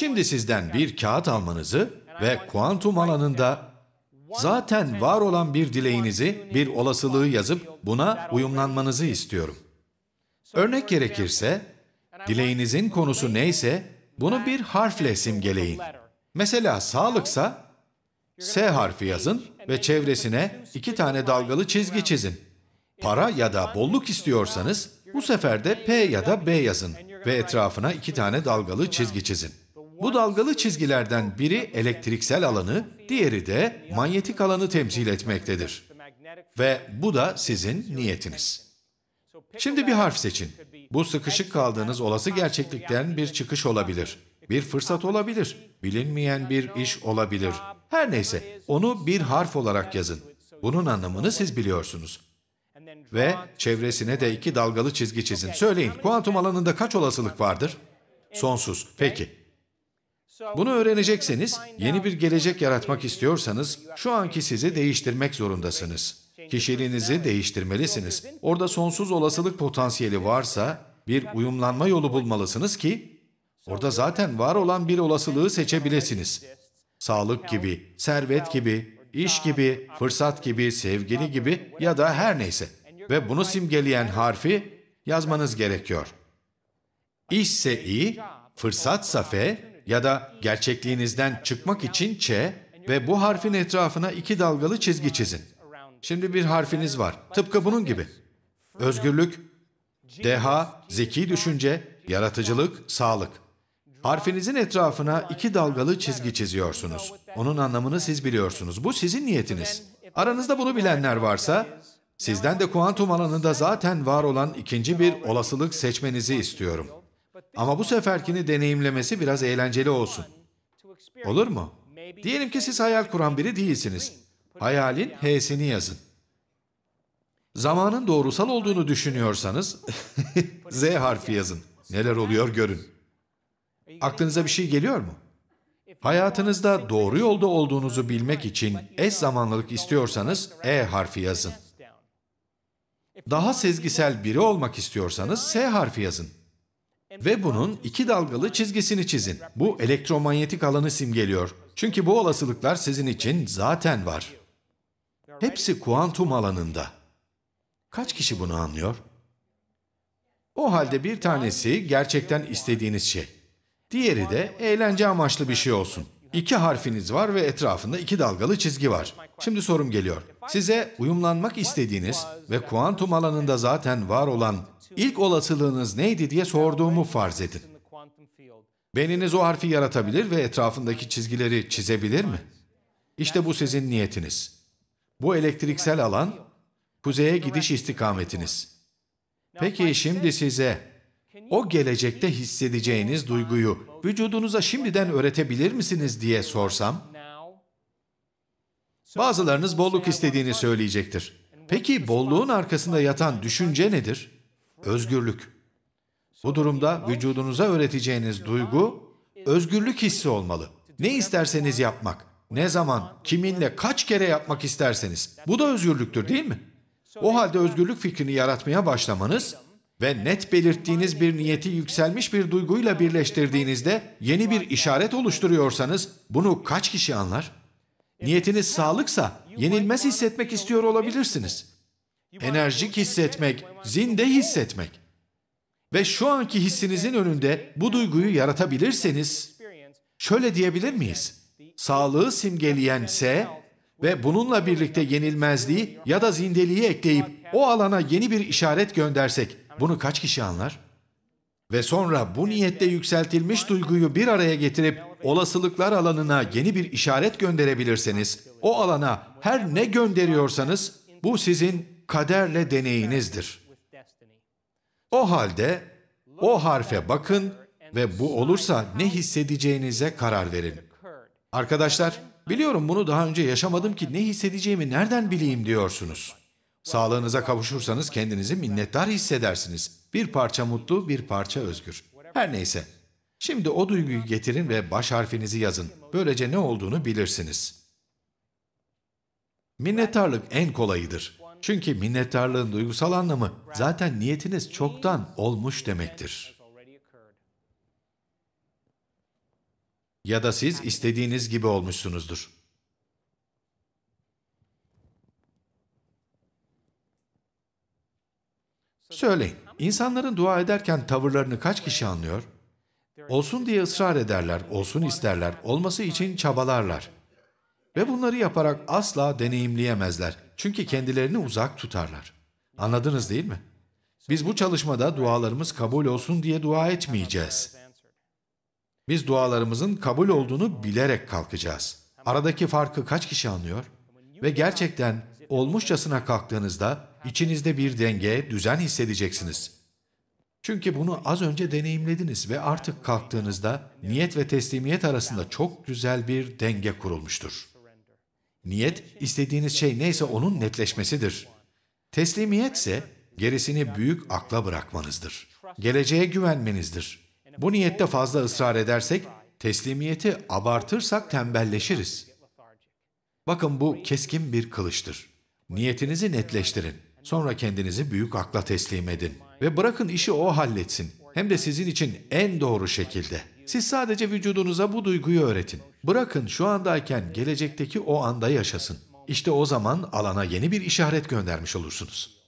Şimdi sizden bir kağıt almanızı ve kuantum alanında zaten var olan bir dileğinizi, bir olasılığı yazıp buna uyumlanmanızı istiyorum. Örnek gerekirse, dileğinizin konusu neyse bunu bir harfle simgeleyin. Mesela sağlıksa S harfi yazın ve çevresine iki tane dalgalı çizgi çizin. Para ya da bolluk istiyorsanız bu sefer de P ya da B yazın ve etrafına iki tane dalgalı çizgi çizin. Bu dalgalı çizgilerden biri elektriksel alanı, diğeri de manyetik alanı temsil etmektedir. Ve bu da sizin niyetiniz. Şimdi bir harf seçin. Bu sıkışık kaldığınız olası gerçeklikten bir çıkış olabilir. Bir fırsat olabilir. Bilinmeyen bir iş olabilir. Her neyse, onu bir harf olarak yazın. Bunun anlamını siz biliyorsunuz. Ve çevresine de iki dalgalı çizgi çizin. Söyleyin, kuantum alanında kaç olasılık vardır? Sonsuz. Peki, bunu öğrenecekseniz, yeni bir gelecek yaratmak istiyorsanız şu anki sizi değiştirmek zorundasınız. Kişiliğinizi değiştirmelisiniz. Orada sonsuz olasılık potansiyeli varsa bir uyumlanma yolu bulmalısınız ki orada zaten var olan bir olasılığı seçebilirsiniz. Sağlık gibi, servet gibi, iş gibi, fırsat gibi, sevgili gibi ya da her neyse. Ve bunu simgeleyen harfi yazmanız gerekiyor. İşse i, fırsatsa f, ya da gerçekliğinizden çıkmak için Ç ve bu harfin etrafına iki dalgalı çizgi çizin. Şimdi bir harfiniz var. Tıpkı bunun gibi. Özgürlük, deha, zeki düşünce, yaratıcılık, sağlık. Harfinizin etrafına iki dalgalı çizgi çiziyorsunuz. Onun anlamını siz biliyorsunuz. Bu sizin niyetiniz. Aranızda bunu bilenler varsa, sizden de kuantum alanında zaten var olan ikinci bir olasılık seçmenizi istiyorum. Ama bu seferkini deneyimlemesi biraz eğlenceli olsun. Olur mu? Diyelim ki siz hayal kuran biri değilsiniz. Hayalin H'sini yazın. Zamanın doğrusal olduğunu düşünüyorsanız Z harfi yazın. Neler oluyor görün. Aklınıza bir şey geliyor mu? Hayatınızda doğru yolda olduğunuzu bilmek için eş zamanlılık istiyorsanız E harfi yazın. Daha sezgisel biri olmak istiyorsanız S harfi yazın. Ve bunun iki dalgalı çizgisini çizin. Bu elektromanyetik alanı simgeliyor. Çünkü bu olasılıklar sizin için zaten var. Hepsi kuantum alanında. Kaç kişi bunu anlıyor? O halde bir tanesi gerçekten istediğiniz şey. Diğeri de eğlence amaçlı bir şey olsun. İki harfiniz var ve etrafında iki dalgalı çizgi var. Şimdi sorum geliyor. Size uyumlanmak istediğiniz ve kuantum alanında zaten var olan İlk olasılığınız neydi diye sorduğumu farz edin. Beyniniz o harfi yaratabilir ve etrafındaki çizgileri çizebilir mi? İşte bu sizin niyetiniz. Bu elektriksel alan, kuzeye gidiş istikametiniz. Peki şimdi size o gelecekte hissedeceğiniz duyguyu vücudunuza şimdiden öğretebilir misiniz diye sorsam, bazılarınız bolluk istediğini söyleyecektir. Peki bolluğun arkasında yatan düşünce nedir? özgürlük. Bu durumda vücudunuza öğreteceğiniz duygu özgürlük hissi olmalı. Ne isterseniz yapmak, ne zaman, kiminle, kaç kere yapmak isterseniz. Bu da özgürlüktür değil mi? O halde özgürlük fikrini yaratmaya başlamanız ve net belirttiğiniz bir niyeti yükselmiş bir duyguyla birleştirdiğinizde yeni bir işaret oluşturuyorsanız bunu kaç kişi anlar? Niyetiniz sağlıksa yenilmez hissetmek istiyor olabilirsiniz enerjik hissetmek, zinde hissetmek. Ve şu anki hissinizin önünde bu duyguyu yaratabilirseniz şöyle diyebilir miyiz? Sağlığı simgeleyen S ve bununla birlikte yenilmezliği ya da zindeliği ekleyip o alana yeni bir işaret göndersek bunu kaç kişi anlar? Ve sonra bu niyette yükseltilmiş duyguyu bir araya getirip olasılıklar alanına yeni bir işaret gönderebilirseniz, o alana her ne gönderiyorsanız bu sizin kaderle deneyinizdir. O halde o harfe bakın ve bu olursa ne hissedeceğinize karar verin. Arkadaşlar, biliyorum bunu daha önce yaşamadım ki ne hissedeceğimi nereden bileyim diyorsunuz. Sağlığınıza kavuşursanız kendinizi minnettar hissedersiniz. Bir parça mutlu, bir parça özgür. Her neyse. Şimdi o duyguyu getirin ve baş harfinizi yazın. Böylece ne olduğunu bilirsiniz. Minnettarlık en kolayıdır. Çünkü minnettarlığın duygusal anlamı zaten niyetiniz çoktan olmuş demektir. Ya da siz istediğiniz gibi olmuşsunuzdur. Söyleyin, insanların dua ederken tavırlarını kaç kişi anlıyor? Olsun diye ısrar ederler, olsun isterler, olması için çabalarlar. Ve bunları yaparak asla deneyimleyemezler. Çünkü kendilerini uzak tutarlar. Anladınız değil mi? Biz bu çalışmada dualarımız kabul olsun diye dua etmeyeceğiz. Biz dualarımızın kabul olduğunu bilerek kalkacağız. Aradaki farkı kaç kişi anlıyor? Ve gerçekten olmuşçasına kalktığınızda içinizde bir denge, düzen hissedeceksiniz. Çünkü bunu az önce deneyimlediniz ve artık kalktığınızda niyet ve teslimiyet arasında çok güzel bir denge kurulmuştur. Niyet, istediğiniz şey neyse onun netleşmesidir. Teslimiyet ise gerisini büyük akla bırakmanızdır. Geleceğe güvenmenizdir. Bu niyette fazla ısrar edersek, teslimiyeti abartırsak tembelleşiriz. Bakın bu keskin bir kılıçtır. Niyetinizi netleştirin. Sonra kendinizi büyük akla teslim edin. Ve bırakın işi o halletsin. Hem de sizin için en doğru şekilde. Siz sadece vücudunuza bu duyguyu öğretin. Bırakın şu andayken gelecekteki o anda yaşasın. İşte o zaman alana yeni bir işaret göndermiş olursunuz.